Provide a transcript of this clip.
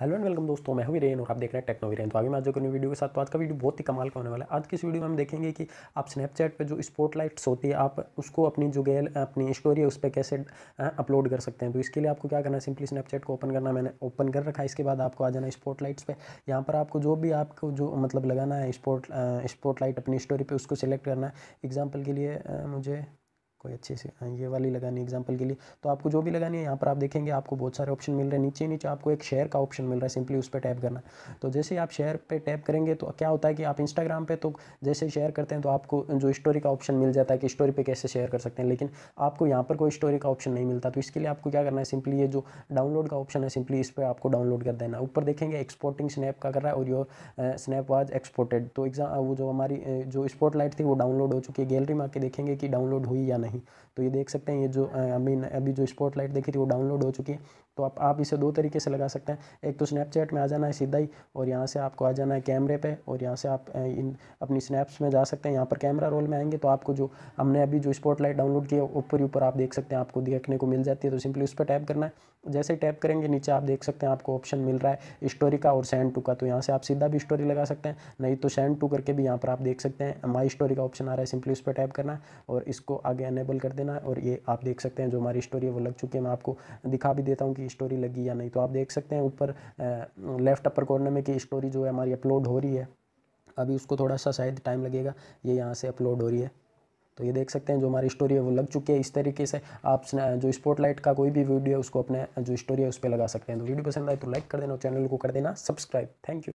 hello and welcome दोस्तों मैं हूं रेन और आप देख रहे हैं टेक्नो वीरेन तो अभी मैं आज करूँ वीडियो के साथ तो आज का वीडियो बहुत ही कमाल का होने वाला है आज की इस वीडियो में हम देखेंगे कि आप स्नैपचैट पे जो स्पॉटलाइट्स होती है आप उसको अपनी जो गैल अपनी स्टोरी है उस पर कैसे अपलोड कर सकते हैं तो इसके लिए आपको क्या करना है सिंपली स्नैपचैट को ओपन करना मैंने ओपन कर रखा है इसके बाद आपको आ जाना स्पॉटलाइट्स पर यहाँ पर आपको जो भी आपको जो मतलब लगाना है स्पॉट स्पॉटलाइट अपनी स्टोरी पर उसको सिलेक्ट करना है एग्जाम्पल के लिए मुझे कोई अच्छे से हाँ, ये वाली लगानी एग्जांपल के लिए तो आपको जो भी लगानी है यहाँ पर आप देखेंगे आपको बहुत सारे ऑप्शन मिल रहे हैं नीचे नीचे आपको एक शेयर का ऑप्शन मिल रहा है सिंपली उस पर टैप करना तो जैसे आप शेयर पर टैप करेंगे तो क्या होता है कि आप इंस्टाग्राम पर तो जैसे शेयर करते हैं तो आपको जो स्टोरी का ऑप्शन मिल जाता है कि स्टोरी पर कैसे शेयर कर सकते हैं लेकिन आपको यहाँ पर कोई स्टोरी का ऑप्शन नहीं मिलता तो इसके लिए आपको क्या करना है सिंपली ये जो डाउनलोड का ऑप्शन है सिंपली इस पर आपको डाउनलोड कर देना ऊपर देखेंगे एक्सपोर्टिंग स्नैप का कर रहा है और योर स्नैप वाज एक्सपोर्टेड तो एग्जाम वो जो हमारी जो स्पॉटलाइट थी वो डाउनलोड हो चुकी है गैलरी में आके देखेंगे कि डाउनलोड हुई या नहीं नहीं तो ये देख सकते हैं ये जो आई मीन अभी जो स्पॉट लाइट देखी थी वो डाउनलोड हो चुकी है तो आप आप इसे दो तरीके से लगा सकते हैं एक तो स्नैपचैट में आ जाना है सीधा ही और यहाँ से आपको आ जाना है कैमरे पे और यहाँ से आप इन अपनी स्नैप्स में जा सकते हैं यहाँ पर कैमरा रोल में आएंगे तो आपको जो हमने अभी जो स्पॉट लाइट डाउनलोड किया ऊपर ही ऊपर आप देख सकते हैं आपको देखने को मिल जाती है तो सिंपली उस पर टैप करना है जैसे टैप करेंगे नीचे आप देख सकते हैं आपको ऑप्शन मिल रहा है स्टोरी का और सेंड टू का तो यहाँ से आप सीधा भी स्टोरी लगा सकते हैं नहीं तो सेंड टू करके भी यहाँ पर आप देख सकते हैं माई स्टोरी का ऑप्शन आ रहा है सिंपली उस पर टैप करना और इसको आगे इनेबल कर देना है और ये आप देख सकते हैं जो हमारी स्टोरी है वो लग चुकी है मैं आपको दिखा भी देता हूँ कि स्टोरी लगी या नहीं तो आप देख सकते हैं ऊपर लेफ्ट अपर कॉर्नर में कि स्टोरी जो है हमारी अपलोड हो रही है अभी उसको थोड़ा सा शायद टाइम लगेगा ये यहाँ से अपलोड हो रही है तो ये देख सकते हैं जो हमारी स्टोरी है वो लग चुकी है इस तरीके से आप जो स्पॉटलाइट का कोई भी वीडियो है उसको अपने जो स्टोरी है उस पर लगा सकते हैं तो वीडियो पसंद आए तो लाइक कर देना और चैनल को कर देना सब्सक्राइब थैंक यू